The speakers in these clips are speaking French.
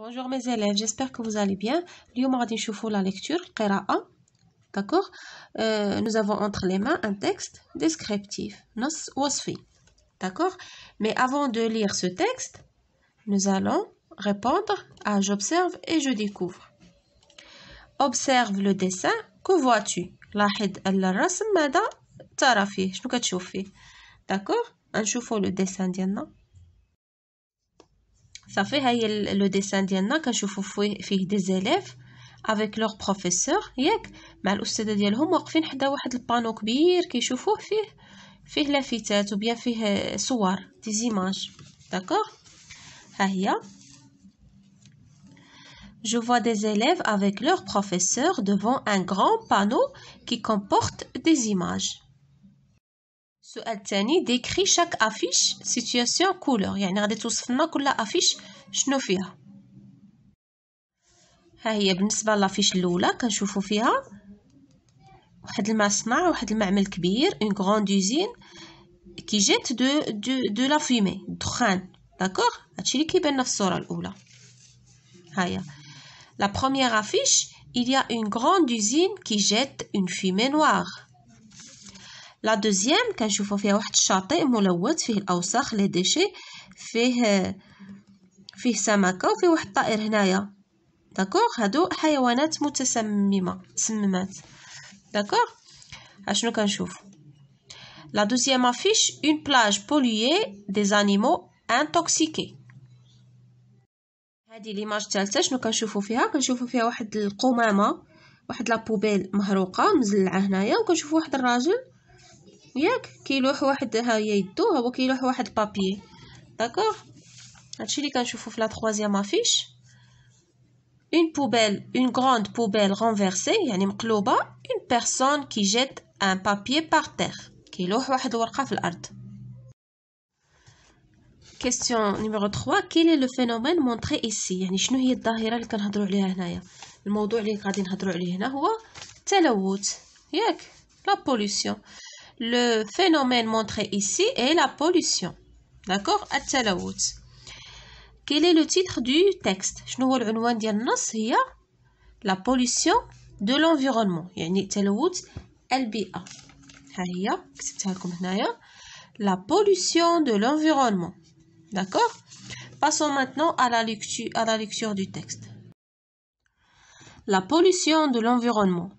Bonjour mes élèves, j'espère que vous allez bien. la lecture, D'accord euh, Nous avons entre les mains un texte descriptif, nos wasfi. D'accord Mais avant de lire ce texte, nous allons répondre à j'observe et je découvre. Observe le dessin, que vois-tu D'accord On le dessin صافي هاي لو ديسان ديالنا كنشوفو فيه فيه دي زيليف افيك لوغ بروفيسور ياك مع الاستاذه ديالهم واقفين حدا واحد البانو كبير كيشوفوه فيه فيه لافتات وبيا فيه صور دي زيماج داكوغ ها هي Je vois des élèves avec leur professeur devant un grand panneau qui comporte des images. السؤال الثاني ديكري شاك افيش سيتوياسيون كولور يعني غادي توصف لنا كل افيش شنو فيها ها هي بالنسبه لافيش الاولى كنشوفوا فيها واحد المصنع واحد المعمل كبير اون غروند اوزين كي جات دو دو دو لا فيمي الدخان داكوغ هادشي اللي كيبان في الصوره الاولى هيا لا بروميير افيش il y a une grande usine qui jette une fumée noire لا دوزيام كنشوفو فيها واحد الشاطئ ملوث فيه الاوساخ لي ديشي فيه فيه سمكه وفيه واحد الطائر هنايا داكوغ هادو حيوانات متسممه تسممات داكوغ اشنو كنشوف لا دوزيام افيش اون بلاج بوليي دي زانيمو انتوكسيكي هادي ليماج الثالثه شنو كنشوفو فيها كنشوفو فيها واحد القمامه واحد لابوبيل مهروقة مزلعه هنايا وكنشوفو واحد الراجل ياك كيلوح واحد ها هي يدو هو كيلوح واحد بابي داكوغ هادشي اللي كنشوفو في لا تخوازيام افيش اون بوبيل اون grande بوبيل رونفيرسي يعني مقلوبه اون بيرسون كي جيت ان بابي بار تيغ كيلوح واحد الورقه في الارض كيستيون نيميرو 3 كيل لو فينومين مونطري ايسي يعني شنو هي الظاهره اللي كنهضروا عليها هنايا الموضوع اللي غادي نهضروا عليه هنا هو التلوث ياك لا بوليسيون Le phénomène montré ici est la pollution. D'accord Quel est le titre du texte La pollution de l'environnement. La pollution de l'environnement. D'accord Passons maintenant à la lecture du texte. La pollution de l'environnement.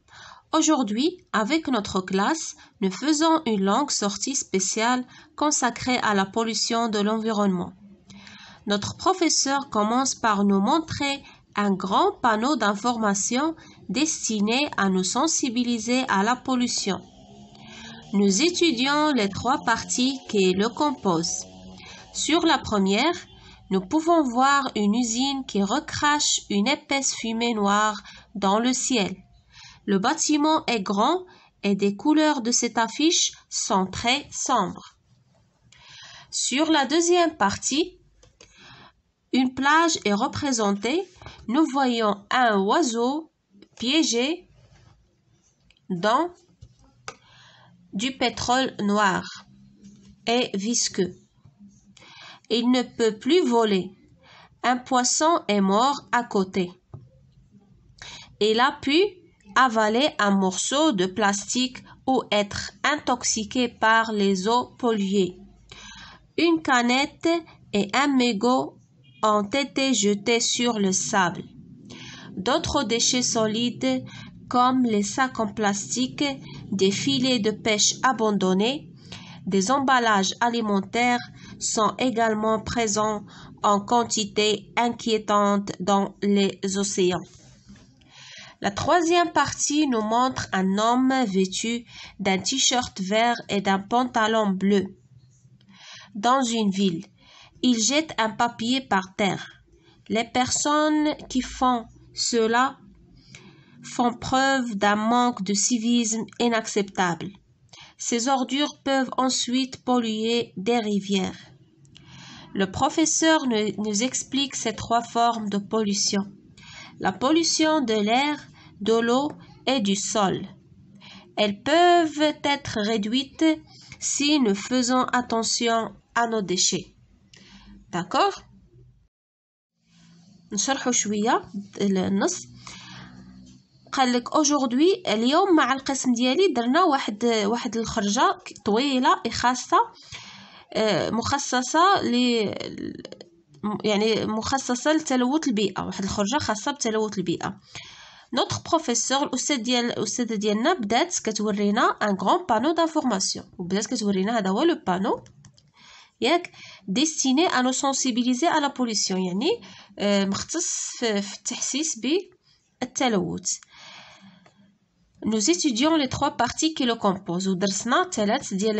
Aujourd'hui, avec notre classe, nous faisons une longue sortie spéciale consacrée à la pollution de l'environnement. Notre professeur commence par nous montrer un grand panneau d'information destiné à nous sensibiliser à la pollution. Nous étudions les trois parties qui le composent. Sur la première, nous pouvons voir une usine qui recrache une épaisse fumée noire dans le ciel. Le bâtiment est grand et des couleurs de cette affiche sont très sombres. Sur la deuxième partie, une plage est représentée. Nous voyons un oiseau piégé dans du pétrole noir et visqueux. Il ne peut plus voler. Un poisson est mort à côté. Il a pu avaler un morceau de plastique ou être intoxiqué par les eaux polluées. Une canette et un mégot ont été jetés sur le sable. D'autres déchets solides, comme les sacs en plastique, des filets de pêche abandonnés, des emballages alimentaires sont également présents en quantité inquiétante dans les océans. La troisième partie nous montre un homme vêtu d'un t-shirt vert et d'un pantalon bleu dans une ville. Il jette un papier par terre. Les personnes qui font cela font preuve d'un manque de civisme inacceptable. Ces ordures peuvent ensuite polluer des rivières. Le professeur nous explique ces trois formes de pollution la pollution de l'air, de l'eau et du sol. Elles peuvent être réduites si nous faisons attention à nos déchets. D'accord نشرحوا شوية النص قالك اجوردي اليوم مع القسم ديالي درنا واحد واحد الخرجة طويلة خاصة مخصصة يعني مخصصه لتلوث البيئه واحد الخرجه خاصه بتلوث البيئه نوتر بروفيسور الاستاذ ديال الاستاذه ديالنا بدات كتورينا ان غون بانو دافورماسيون وبدات كتورينا هذا هو لو بانو ياك ديستيني ا نو سونسيبيليزي على بوليسيون يعني آه، مختص في التحسيس بالتلوث Nous étudions les trois parties qui le composent. ودرسنا ثلاث ديال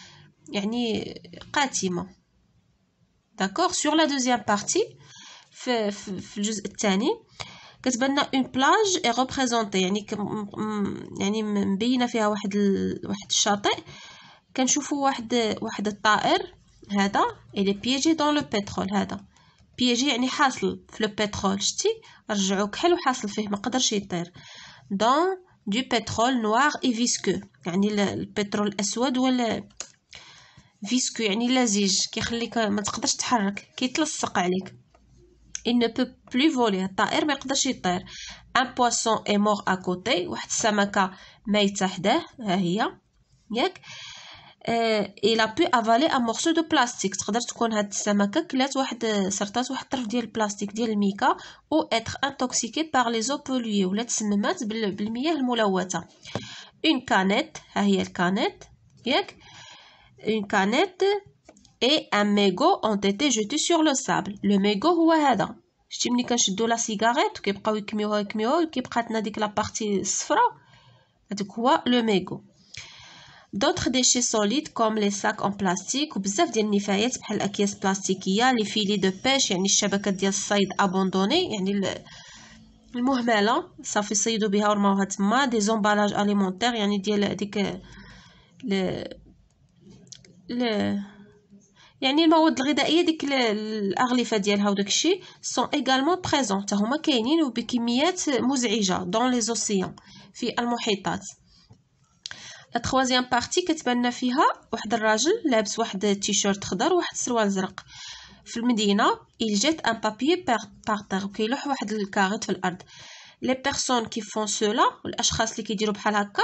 يعني قاتمة داكوغ سور لا دوزيام بارتي في, في, في الجزء الثاني كتبان لنا اون بلاج اي ريبريزونتي يعني يعني مبينه فيها واحد ال... واحد الشاطئ كنشوفوا واحد واحد الطائر هذا الي بيجي دون لو بترول هذا بيجي يعني حاصل في لو بترول شتي رجعو كحل وحاصل فيه ما قدرش يطير دون دو بترول نوار اي فيسكو يعني البترول الاسود ولا فيسكو يعني لزج كيخليك ما تقدرش تحرك كيتلصق عليك il ne peut plus voler الطائر ما يقدرش يطير un poisson est mort à côté واحد السمكه ميته حداه ها هي ياك il a pu avaler un morceau de plastique تقدر تكون هاد السمكه كلات واحد سرطات واحد الطرف ديال البلاستيك ديال الميكا او اتر انتوكسيكي بار لي زو بوليي ولا تسممات بالمياه الملوثه اون كانيت ها هي الكانيت ياك une canette et un mégot ont été jetés sur le sable. Le mégot, où est Je la cigarette, qui la partie quoi le mégot D'autres déchets solides comme les sacs en plastique ou de déchets comme les filets de pêche, les de saïd les ça fait des emballages alimentaires, yani يعني المواد الغذائيه ديك الاغلفه ديالها وداك الشيء سون ايغالمون بريزون حتى هما كاينين وبكميات مزعجه دون لي زوسيون في المحيطات لا تخوازيام بارتي كتبان فيها واحد الراجل لابس واحد التيشيرت خضر وواحد السروال زرق في المدينه الجات ان par, بار تيغ كيلوح واحد الكاغيط في الارض لي بيرسون كي فون سولا الاشخاص اللي كيديروا بحال هكا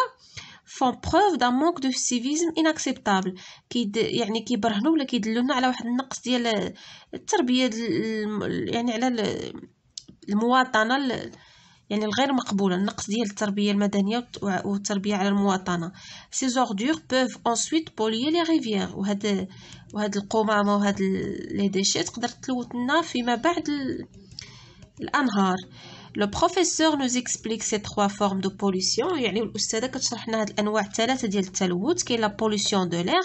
فون بروف d'un مونك دو سيفيزم انكسبتابل كيد يعني كيبرهنوا ولا كيدلونا على واحد النقص ديال التربيه ديال يعني على المواطنه يعني الغير مقبولة النقص ديال التربية المدنية والتربية على المواطنة سي زوردور بوف اونسويت بولي لي ريفيير وهاد وهاد القمامة وهاد لي ديشي تقدر تلوث لنا فيما بعد الانهار le professeur nous explique ces trois formes de pollution يعني الاستاذه كتشرح لنا هاد الانواع ثلاثه ديال التلوث كاين لا بوليسيون دو لير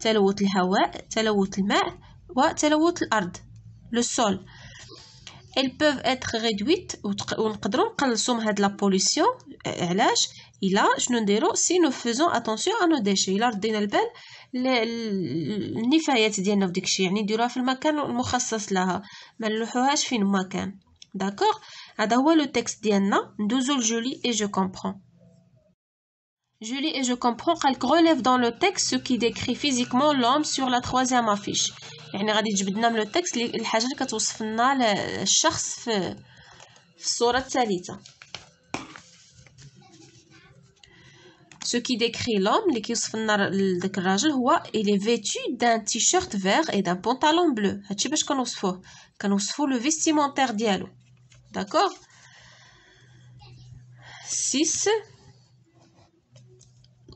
تلوث الهواء تلوث الماء وتلوث الارض لو سول elles peuvent être réduites ونقدروا نقلصوا هاد لا بوليسيون علاش الا شنو نديروا سي نو فيزون اتونسيون ا نو ديشي الا ردينا البال النفايات ديالنا في داكشي يعني نديروها في المكان المخصص لها ما نلوحوهاش فين ما كان داكوغ à d'ouais le texte Diana, nous oule Julie et je comprend. Julie et je comprend qu'elle relève dans le texte ce qui décrit physiquement l'homme sur la troisième affiche. Je je vous donne le texte. Le hasard que nous faisons, le chasseur sort de sa Ce qui décrit l'homme, lesquels sont est vêtu d'un t-shirt vert et d'un pantalon bleu. As-tu besoin de savoir, de savoir le vestimentaire d'ielo? D'accord 6.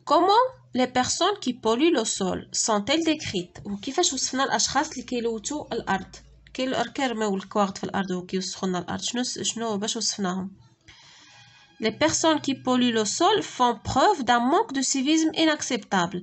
Comment les personnes qui polluent le sol sont-elles décrites ou qui الاشخاص اللي كيلوثوا الارض les personnes qui polluent le sol font preuve d'un manque de civisme inacceptable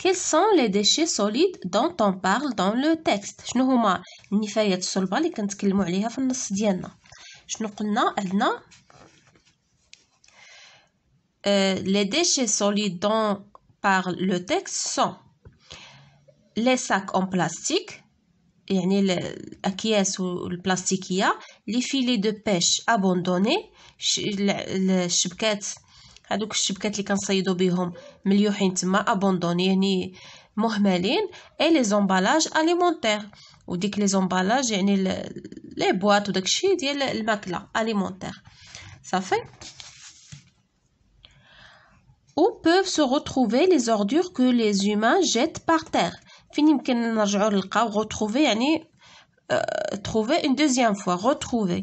quels sont les déchets solides dont on parle dans le texte شنو هما النفايات الصلبه اللي كنتكلموا عليها في النص ديالنا شنو قلنا عندنا euh, les déchets solides dont parle le texte sont les sacs en plastique يعني الأكياس البلاستيكية les filets de pêche abandonnés les الشبكات Adoucisseur peut être les conseils d'obéir aux millions d'items abandonnés, mouillés et les emballages alimentaires. Ou des que les emballages, les boîtes ou des que je dis les alimentaires. Ça fait où peuvent se retrouver les ordures que les humains jettent par terre. Fini même que dans le jardin retrouver, euh، trouver une deuxième fois, retrouver.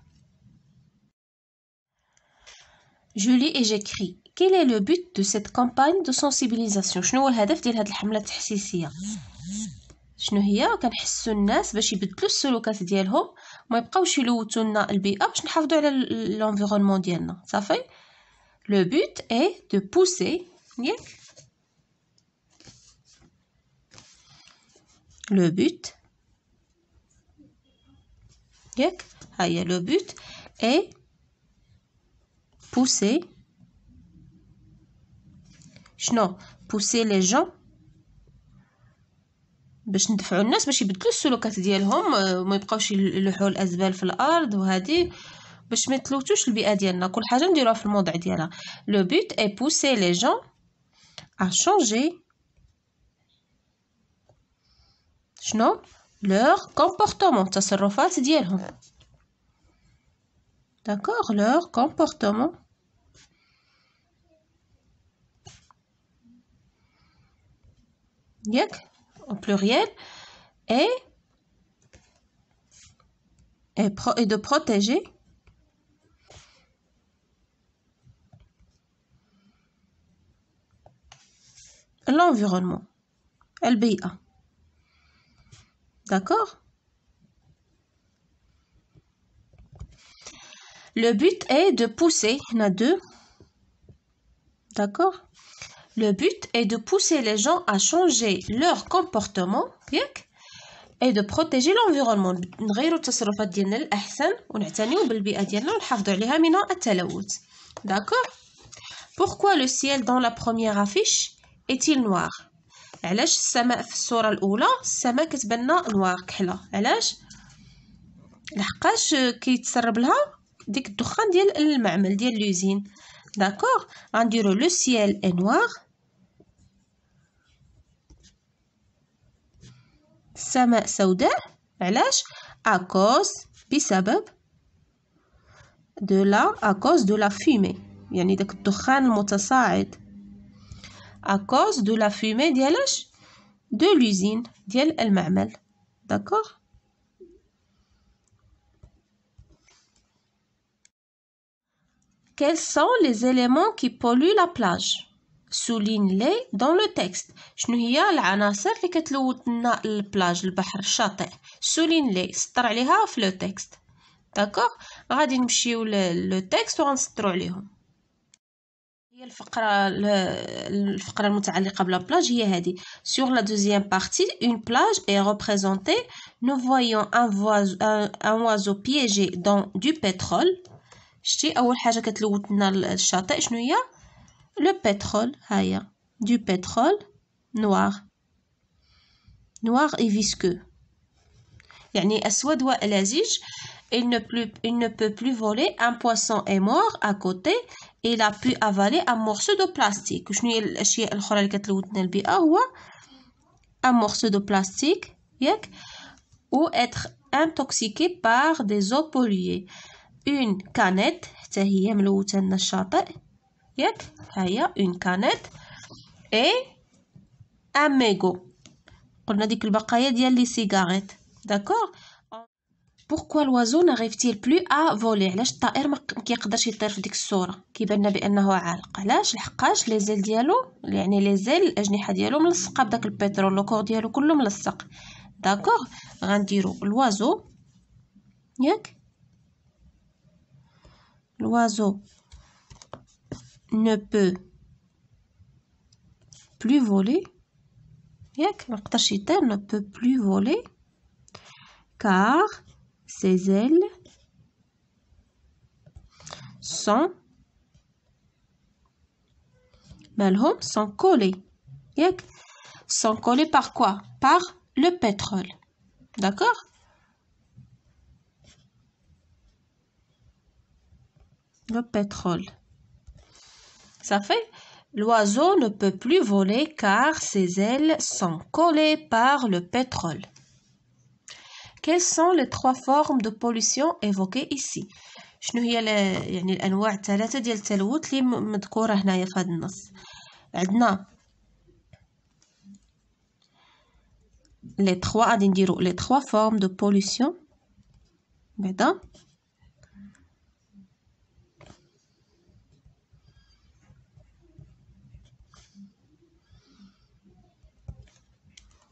Je lis et j'écris. Quel est le but de cette campagne de sensibilisation شنو هو الهدف ديال هذه الحمله التحسيسيه شنو هي كنحسو الناس باش يبدلوا السلوكات ديالهم وما يبقاوش يلوثوا لنا باش نحافظوا على ديالنا صافي ها هي لو بوت اي Pousser. شنو pousser les gens باش ندفعوا الناس باش يبدلوا السلوكات ديالهم وما يبقاوش يلوحوا الازبال في الارض وهذه باش ما يتلوثوش البيئه ديالنا كل حاجه نديروها في الموضع ديالها لو بوت اي pousser les gens à changer شنو لوغ كومبورتمون تصرفات ديالهم D'accord Leur comportement. au pluriel, et, de protéger. L'environnement, LBA. D'accord Le but est de pousser, deux, d'accord Le but est de pousser les gens à changer leur comportement, et de protéger l'environnement. D'accord Pourquoi le ciel dans la première affiche est-il noir علاش السماء في السماء كتبان ديك الدخان ديال المعمل ديال لوزين داكوغ غنديرو لو سيال انواغ السماء سوداء علاش اكوز بسبب دو لا اكوز دو لا فيمي يعني داك الدخان المتصاعد اكوز دو لا فيمي ديالاش دو لوزين ديال المعمل داكوغ quels sont les éléments qui polluent la plage Souligne-les dans le texte. Chnouya l'anasser la plage le l'bahar, chate. Souligne-les, star liha f le texte. D'accord va nmchiou le texte ou an star lihom. Sur la deuxième partie, une plage est représentée. Nous voyons un oiseau piégé dans du pétrole. Le اول حاجه كتلوثنا الشاطئ شنو هي لو بيترول دو Il ne, plus, il ne peut plus voler, un poisson est mort à côté, il a pu avaler un morceau de plastique. un morceau de plastique ou être intoxiqué par des eaux polluées اون كانيت حتى هي ملوته لنا الشاطئ ياك ها هي اون كانيت اي اميغو قلنا ديك البقايا ديال لي سيغاريت داكور بوركوا لوازو نغيفتيل بلو ا فولي علاش الطائر ما كيقدرش يطير في ديك الصوره كيبان بانه عالق علاش لحقاش لي زيل ديالو يعني لي زيل الاجنحه ديالو ملصقه بداك البترول لو كور ديالو كله ملصق داكور غنديرو لوازو ياك l'oiseau ne peut plus voler ياك ne peut plus voler car ses ailes sont sont collées sont collées par quoi par le pétrole d'accord le pétrole. Ça fait L'oiseau ne peut plus voler car ses ailes sont collées par le pétrole. Quelles sont les trois formes de pollution évoquées ici les trois يعني الانواع ثلاثه ديال التلوث اللي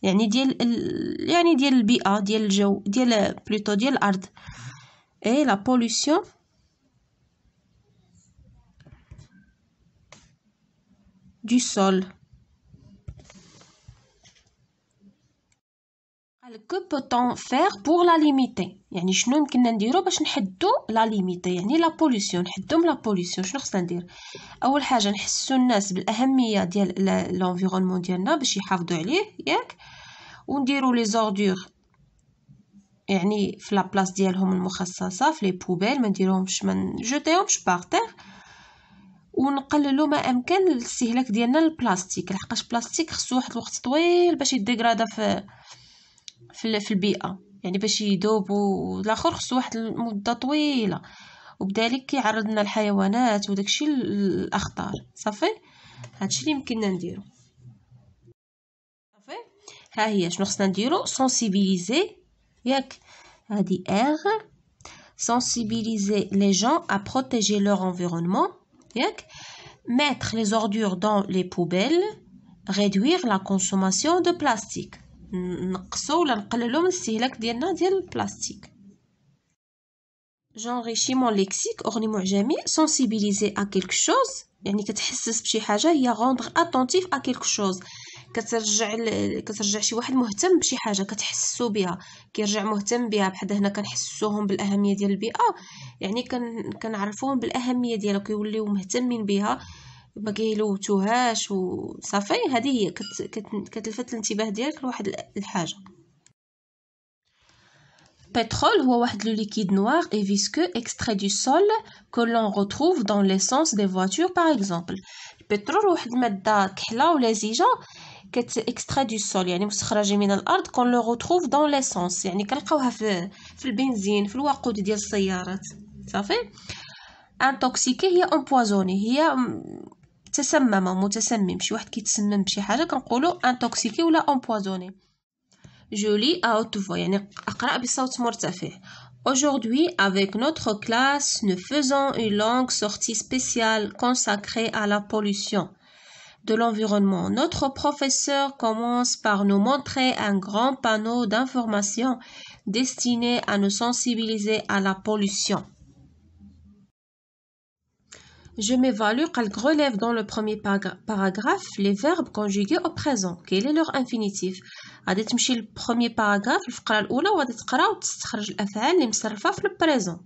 Il y a ni diel, il a ni diel bio, diel jo, diel plutôt diel art et la pollution du sol. Que peut-on faire pour la limiter يعني شنو يمكننا نديرو باش نحدو لا ليميتي يعني لا بوليسيون نحدو من لا بوليسيون شنو خصنا ندير اول حاجه نحسو الناس بالاهميه ديال لافيرونمون ديالنا باش يحافظوا عليه ياك ونديرو لي زوردور يعني في لا بلاص ديالهم المخصصه في لي بوبيل ما نديروهمش ما نجوتيهمش بارتير ونقللو ما امكن الاستهلاك ديالنا للبلاستيك لحقاش البلاستيك خصو واحد الوقت طويل باش يديغرادا في في البيئه يعني باش يذوب والاخر خصو واحد المده طويله وبذلك كيعرضنا الحيوانات وداكشي الاخطار صافي هادشي اللي يمكننا نديرو صافي ها هي شنو خصنا نديرو سونسيبيليزي ياك هادي اغ سونسيبيليزي لي جون ا بروتيجي لور انفيرونمون ياك ميتر لي ordures دون لي بوبيل ريدوير لا كونسوماسيون دو بلاستيك نقصوا ولا نقللوا من الاستهلاك ديالنا ديال البلاستيك جونغيشي ليكسيك اغني معجمي سونسيبيليزي ا كيلك شوز يعني كتحسس بشي حاجه هي غوندغ اتونتيف ا كيلك شوز كترجع ل... كترجع شي واحد مهتم بشي حاجه كتحسو بها كيرجع مهتم بها بحال هنا كنحسوهم بالاهميه ديال البيئه يعني كن... كنعرفوهم بالاهميه ديالها كيوليو مهتمين بها مكيلوتوهاش وصافي هذه هي كت كت كتلفت الانتباه ديالك لواحد الحاجه بترول هو واحد لو ليكيد نوار اي فيسكو extrait du sol que l'on retrouve dans دي des باغ اكزومبل exemple البترول واحد الماده كحله ولزيجه كت extrait du sol يعني مستخرجه من الارض كون لو retrouve dans l'essence يعني كنلقاوها في في البنزين في الوقود ديال السيارات صافي انتوكسيكي هي امبوازوني هي Je lis à haute voix, Aujourd'hui, avec notre classe, nous faisons une longue sortie spéciale consacrée à la pollution de l'environnement. Notre professeur commence par nous montrer un grand panneau d'informations destiné à nous sensibiliser à la pollution. Je m'évalue qu'elle relève dans le premier paragraphe les verbes conjugués au présent. Quel est leur infinitif Adetmchi le premier paragraphe, le fqra l'oula, ou adetqra ou tstkharj l'afa'al le présent.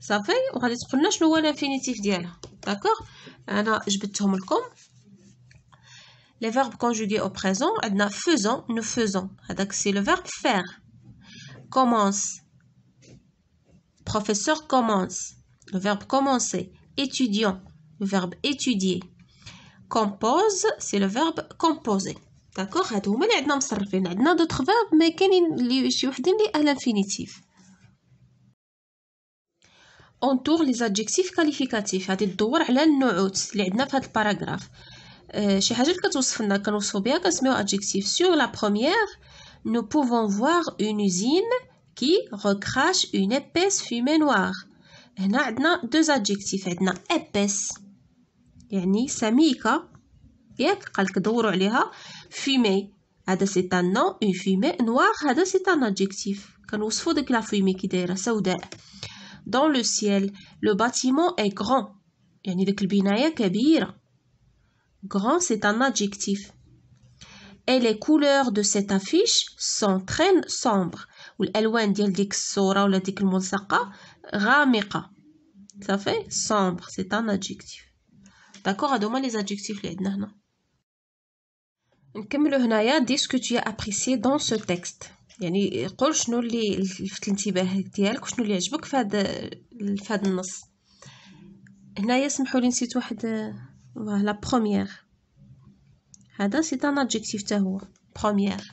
Ça fait On va dire que nous avons l'infinitif d'elle. D'accord Je vais te dire comme. Les verbes conjugués au présent, faisons, nous faisons. C'est le verbe faire. Commence. Professeur commence le verbe commencer. Étudiant, le verbe étudier. Compose, c'est le verbe composer. D'accord Nous avons d'autres verbes, mais nous avons à l'infinitif. On les adjectifs qualificatifs. C'est le tour de l'annuout, dans ce paragraphe. شي حاجه اللي كتوصفنا كنوصفو بها كنسميو adjectif sur la première nous pouvons voir une usine qui recrache une épaisse fumée noire هنا عندنا دوز ادجيكتيف عندنا ابيس يعني سميكة ياك قالك دوروا عليها فيمي هذا سي ان نو اون فيمي نوار هذا سي ان ادجيكتيف كنوصفوا ديك لا فيمي كي دايره سوداء دون لو سيل لو باتيمون اي غران يعني ديك البنايه كبيره غران سي ان ادجيكتيف et les couleurs de cette affiche sont très sombres والالوان ديال ديك الصوره ولا ديك الملصقه غامقه صافي سومبر سي ان ادجكتيف داكوغ هادو هما لي ادجكتيف لي عندنا هنا نكملو هنايا ديس كو تي ابريسي دون سو تيكست يعني قول شنو اللي لفت الانتباه ديالك وشنو اللي عجبك في في هذا النص هنايا سمحوا لي نسيت واحد لا بروميير هذا سي ان ادجكتيف حتى هو بروميير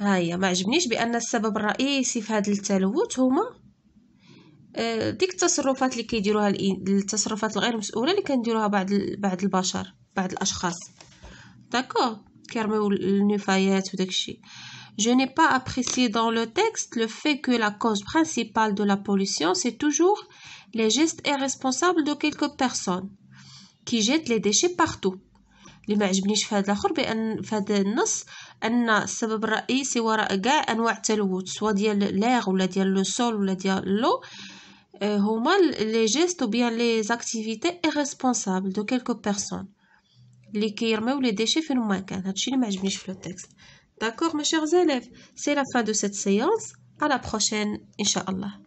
ها هي ما عجبنيش بان السبب الرئيسي في هذا التلوث هما ديك التصرفات اللي كيديروها التصرفات الغير مسؤوله اللي كنديروها بعض بعض البشر بعض الاشخاص داكو كيرميو النفايات وداكشي Je n'ai pas apprécié dans le texte le fait que la cause principale de la pollution, c'est toujours les gestes irresponsables de quelques personnes qui jettent les déchets partout. اللي ما عجبنيش في هذا الاخر بان في هذا النص ان السبب الرئيسي وراء كاع انواع التلوث سواء ديال لاغ ولا ديال لو سول ولا ديال لو آه، هما لي جيست او بيان لي زاكتيفيتي ريسبونسابل دو كيلكو بيرسون لي كيرميو لي ديشي في المكان كان هادشي اللي ما عجبنيش في لو تيكست داكوغ مي شيغ زيليف سي لا فان دو سيت سيونس على بروشين ان شاء الله